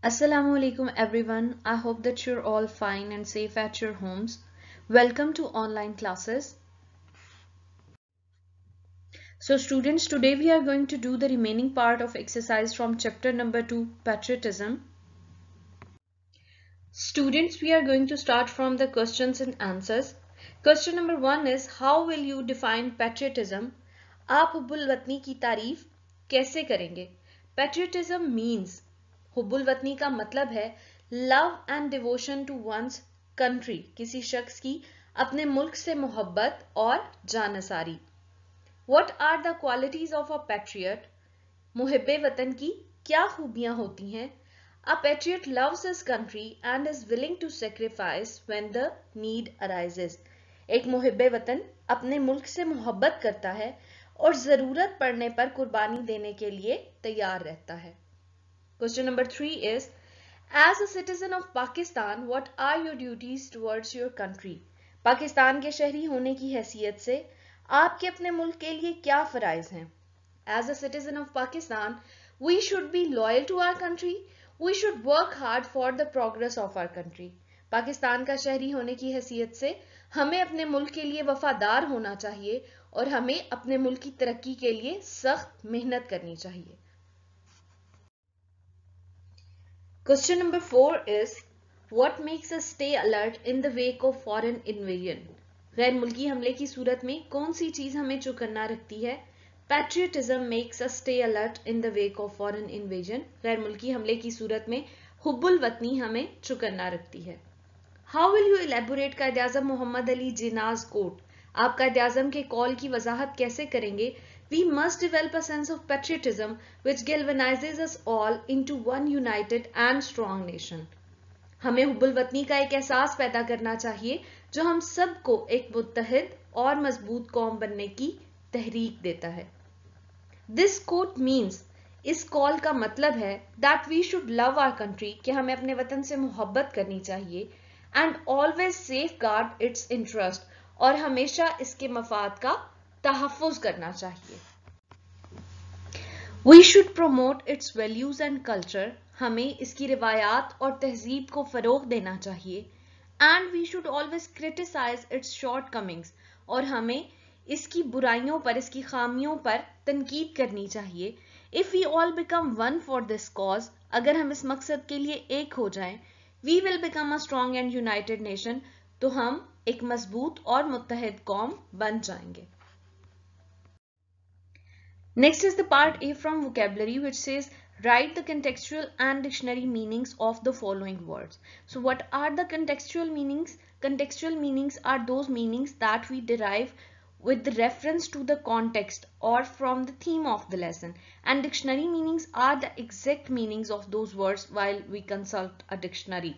Assalamu alaikum everyone. I hope that you're all fine and safe at your homes. Welcome to online classes. So students, today we are going to do the remaining part of exercise from chapter number 2, Patriotism. Students, we are going to start from the questions and answers. Question number 1 is, how will you define patriotism? आप बुलवतनी की तारीफ कैसे करेंगे? Patriotism means हुबुल वतनी का मतलब है love and devotion to one's country किसी शख्स की अपने मुल्क से मोहब्बत और जानसारी what are the qualities of a patriot मुहब वतन की क्या खूबियां होती हैं a patriot loves his country and is willing to sacrifice when the need arises एक मुहब वतन अपने मुल्क से मोहब्बत करता है और ज़रूरत पड़ने पर कुर्बानी देने के लिए तैयार रहता है question number three is as a citizen of Pakistan, what are your duties towards your country? Pakistan के शहरी होने की हैसियत से आपके अपने मुल्क के लिए क्या फरज़ हैं as a citizen of Pakistan we should be loyal to our country we should work hard for the progress of our country Pakistan का शहरी होने की हैसियत से हमें अपने मुल्क के लिए वफादार होना चाहिए और हमें अपने मुल्क की तरक्की के लिए सख्त मेहनत करनी चाहिए Question number four is What makes us stay alert in the wake of foreign invasion? गैर मुल्की हमले की सूरत में कौन सी चीज हमें चौकन्ना रखती है patriotism makes us stay alert in the wake of foreign invasion गैर मुल्की हमले की सूरत में हुबुल वतनी हमें चुकन्ना रखती है how will you elaborate Quaid Azam Mohammad Ali जिनाज coat आप कायद आजम के कॉल की वजाहत कैसे करेंगे We must develop a sense of patriotism which galvanizes us all into one united and strong nation. hame हमें watni ka ek एक paida karna chahiye jo hum sab ko ek muttahid aur mazboot qaum banne ki tehreek deta hai this quote means इस कॉल का मतलब है that we should love our country कि हमें अपने वतन से मोहब्बत करनी चाहिए and always safeguard its interest और हमेशा इसके मफाद का तहफ़ करना चाहिए we should promote its values and culture हमें इसकी रिवायात और तहजीब को फ़रोग देना चाहिए and we should always criticise its shortcomings और हमें इसकी बुराइयों पर इसकी खामियों पर तनकीद करनी चाहिए if we all become one for this cause अगर हम इस मकसद के लिए एक हो जाएं, we will become a strong and united nation तो हम एक मजबूत और मुतहद कौम बन जाएंगे Next is the part A from vocabulary which says write the contextual and dictionary meanings of the following words. So what are the contextual meanings? Contextual meanings are those meanings that we derive with the reference to the context or from the theme of the lesson and dictionary meanings are the exact meanings of those words while we consult a dictionary.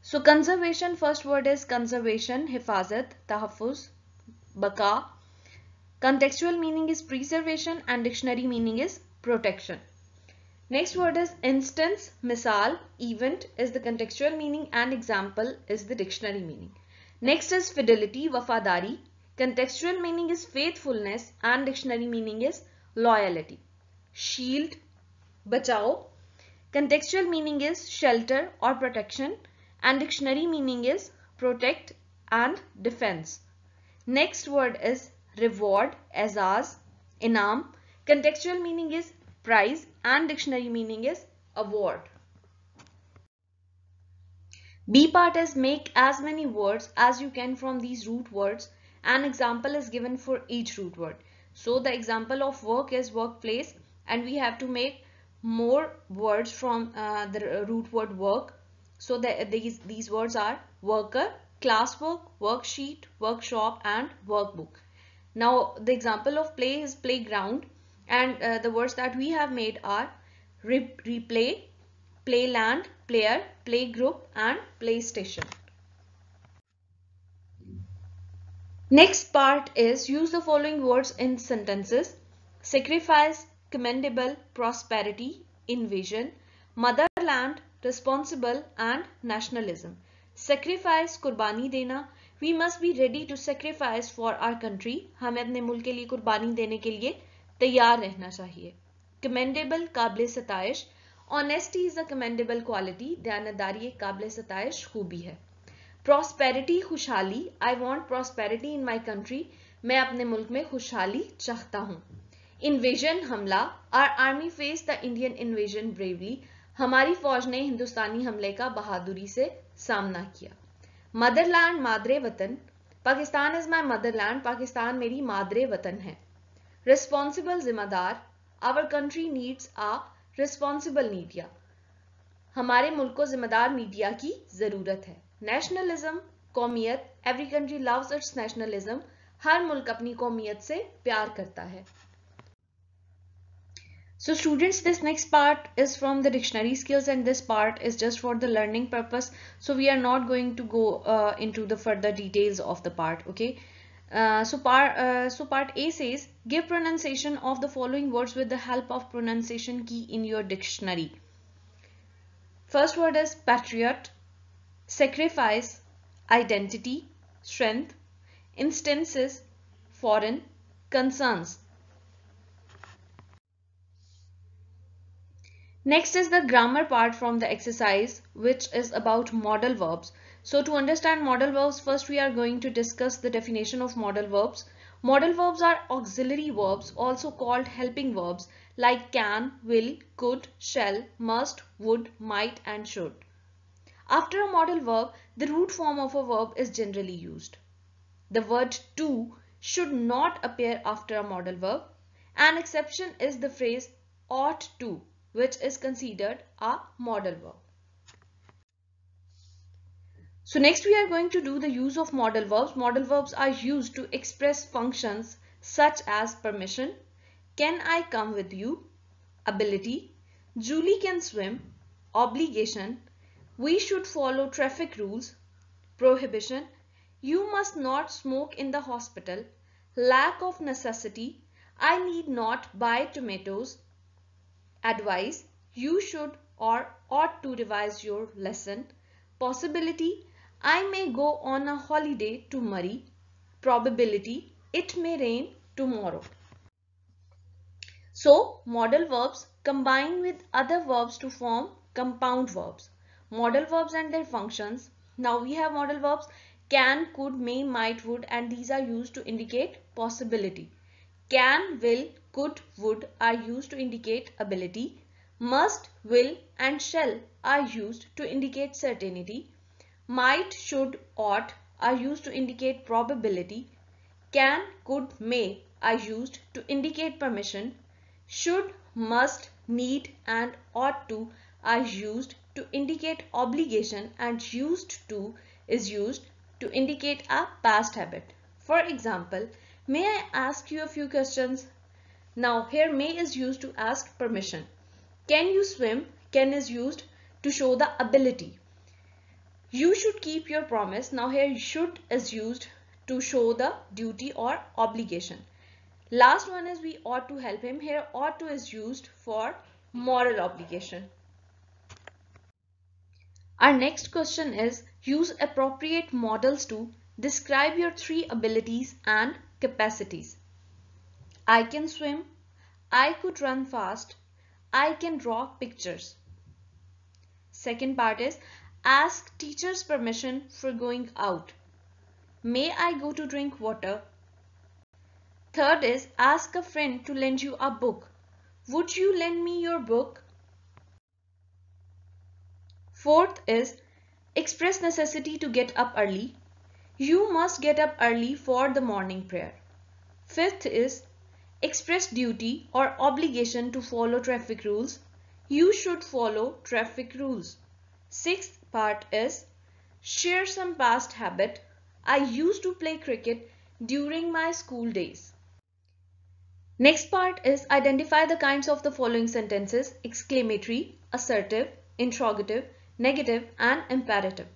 So conservation first word is conservation, hifazat, tahafuz, baka, Contextual meaning is preservation and dictionary meaning is protection. Next word is instance, misal, event is the contextual meaning and example is the dictionary meaning. Next is fidelity, wafadari. Contextual meaning is faithfulness and dictionary meaning is loyalty. Shield, bachao. Contextual meaning is shelter or protection and dictionary meaning is protect and defense. Next word is reward, azaz, inam. Contextual meaning is prize and dictionary meaning is award. B part is make as many words as you can from these root words. An example is given for each root word. So the example of work is workplace and we have to make more words from uh, the root word work. So the, these, these words are worker, classwork, worksheet, workshop and workbook. Now the example of play is playground and uh, the words that we have made are re replay, playland, player, playgroup and playstation. Next part is use the following words in sentences. Sacrifice, commendable, prosperity, invasion, motherland, responsible and nationalism. Sacrifice, kurbani dena, we must be ready to sacrifice for our country हमें अपने मुल्क के लिए कुर्बानी देने के लिए तैयार रहना चाहिए कमेंडेबल काबिल सतश honesty is a commendable quality दयानदारी एक काबिल सतश खूबी है प्रॉस्पेरिटी खुशहाली I want prosperity in my country मैं अपने मुल्क में खुशहाली चाहता हूँ इन्वेजन हमला our army face the Indian invasion bravely हमारी फौज ने हिंदुस्तानी हमले का बहादुरी से सामना किया मदरलैंड मादरे वतन Pakistan is my motherland Pakistan मेरी मादरे वतन है रिस्पॉन्सिबल जिम्मेदार our country needs a responsible media हमारे मुल्क को जिम्मेदार मीडिया की ज़रूरत है नेशनलिज्म कौमियत every country loves its nationalism हर मुल्क अपनी कौमियत से प्यार करता है So students, this next part is from the dictionary skills and this part is just for the learning purpose. So we are not going to go uh, into the further details of the part, okay? Uh, so, part, uh, so part A says, give pronunciation of the following words with the help of pronunciation key in your dictionary. First word is patriot, sacrifice, identity, strength, instances, foreign, concerns. Next is the grammar part from the exercise which is about modal verbs. So to understand modal verbs first we are going to discuss the definition of modal verbs. Modal verbs are auxiliary verbs also called helping verbs like can, will, could, shall, must, would, might and should. After a modal verb, the root form of a verb is generally used. The word to should not appear after a modal verb. An exception is the phrase ought to which is considered a model verb. So next we are going to do the use of model verbs. Model verbs are used to express functions such as permission, can I come with you, ability, Julie can swim, obligation, we should follow traffic rules, prohibition, you must not smoke in the hospital, lack of necessity, I need not buy tomatoes, advice you should or ought to revise your lesson. Possibility I may go on a holiday to Murray. Probability it may rain tomorrow. So model verbs combine with other verbs to form compound verbs. Model verbs and their functions. Now we have model verbs can, could, may, might, would and these are used to indicate possibility. Can, will, could, would are used to indicate ability. Must, will and shall are used to indicate certainty. Might, should, ought are used to indicate probability. Can, could, may are used to indicate permission. Should, must, need and ought to are used to indicate obligation and used to is used to indicate a past habit. For example, May I ask you a few questions? Now here may is used to ask permission. Can you swim? Can is used to show the ability. You should keep your promise. Now here should is used to show the duty or obligation. Last one is we ought to help him. Here ought to is used for moral obligation. Our next question is use appropriate models to describe your three abilities and capacities. I can swim. I could run fast. I can draw pictures. Second part is ask teacher's permission for going out. May I go to drink water? Third is ask a friend to lend you a book. Would you lend me your book? Fourth is express necessity to get up early. You must get up early for the morning prayer. Fifth is express duty or obligation to follow traffic rules. You should follow traffic rules. Sixth part is share some past habit. I used to play cricket during my school days. Next part is identify the kinds of the following sentences exclamatory, assertive, interrogative, negative and imperative.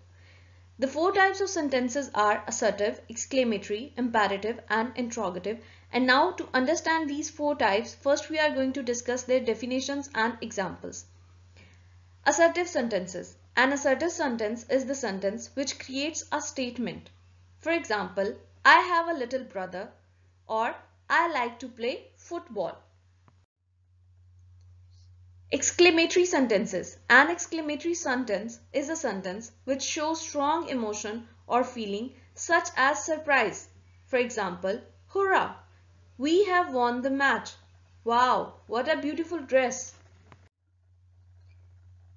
The four types of sentences are assertive, exclamatory, imperative and interrogative. And now to understand these four types, first we are going to discuss their definitions and examples. Assertive sentences. An assertive sentence is the sentence which creates a statement. For example, I have a little brother or I like to play football. Exclamatory sentences. An exclamatory sentence is a sentence which shows strong emotion or feeling such as surprise. For example, hurrah! We have won the match. Wow, what a beautiful dress.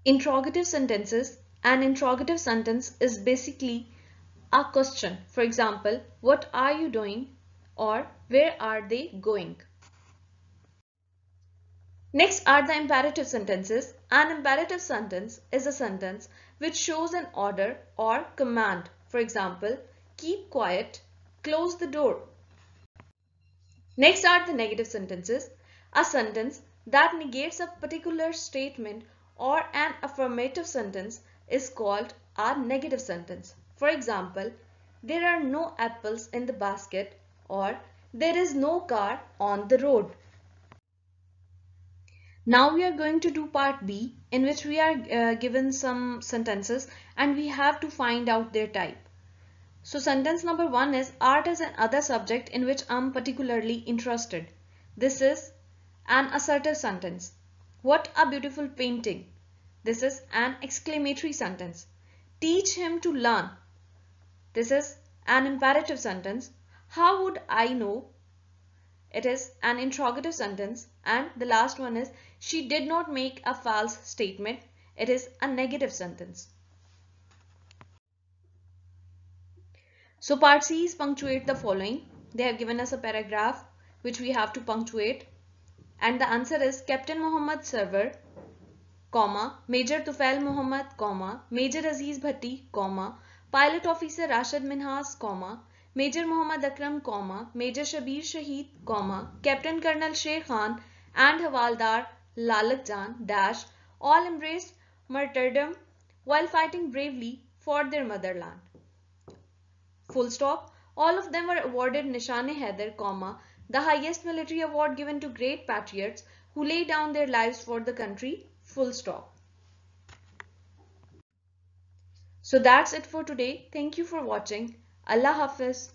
Interrogative sentences. An interrogative sentence is basically a question. For example, what are you doing or where are they going? Next are the imperative sentences. An imperative sentence is a sentence which shows an order or command. For example, keep quiet, close the door. Next are the negative sentences. A sentence that negates a particular statement or an affirmative sentence is called a negative sentence. For example, there are no apples in the basket or there is no car on the road. Now we are going to do part B in which we are uh, given some sentences and we have to find out their type. So sentence number one is art is another subject in which I'm particularly interested. This is an assertive sentence. What a beautiful painting. This is an exclamatory sentence. Teach him to learn. This is an imperative sentence. How would I know? It is an interrogative sentence and the last one is, she did not make a false statement. It is a negative sentence. So part C is punctuate the following. They have given us a paragraph which we have to punctuate. And the answer is Captain Muhammad Server, comma, Major Tufail Muhammad, comma, Major Aziz Bhatti, comma, Pilot Officer Rashid Minhas, comma, Major Muhammad Akram, comma, Major Shabir Shaheed, comma, Captain Colonel Sher Khan, and Havaldar Lalat Jan Dash all embraced martyrdom while fighting bravely for their motherland. Full stop. All of them were awarded Nishane Haider, comma, the highest military award given to great patriots who lay down their lives for the country, full stop. So that's it for today. Thank you for watching. Allah Hafiz.